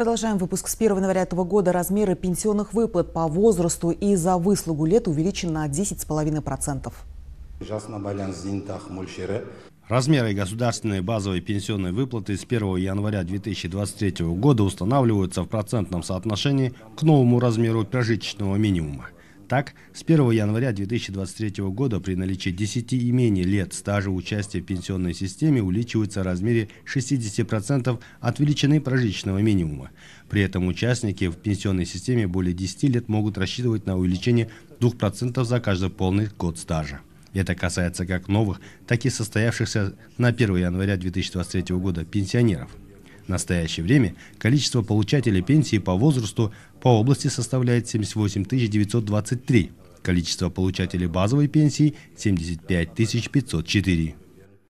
Продолжаем выпуск. С 1 января этого года размеры пенсионных выплат по возрасту и за выслугу лет увеличены на 10,5%. Размеры государственной базовой пенсионной выплаты с 1 января 2023 года устанавливаются в процентном соотношении к новому размеру прожиточного минимума – так, с 1 января 2023 года при наличии 10 и менее лет стажа участия в пенсионной системе увеличивается в размере 60% от величины прожиточного минимума. При этом участники в пенсионной системе более 10 лет могут рассчитывать на увеличение 2% за каждый полный год стажа. Это касается как новых, так и состоявшихся на 1 января 2023 года пенсионеров. В настоящее время количество получателей пенсии по возрасту по области составляет 78 923, количество получателей базовой пенсии – 75 504.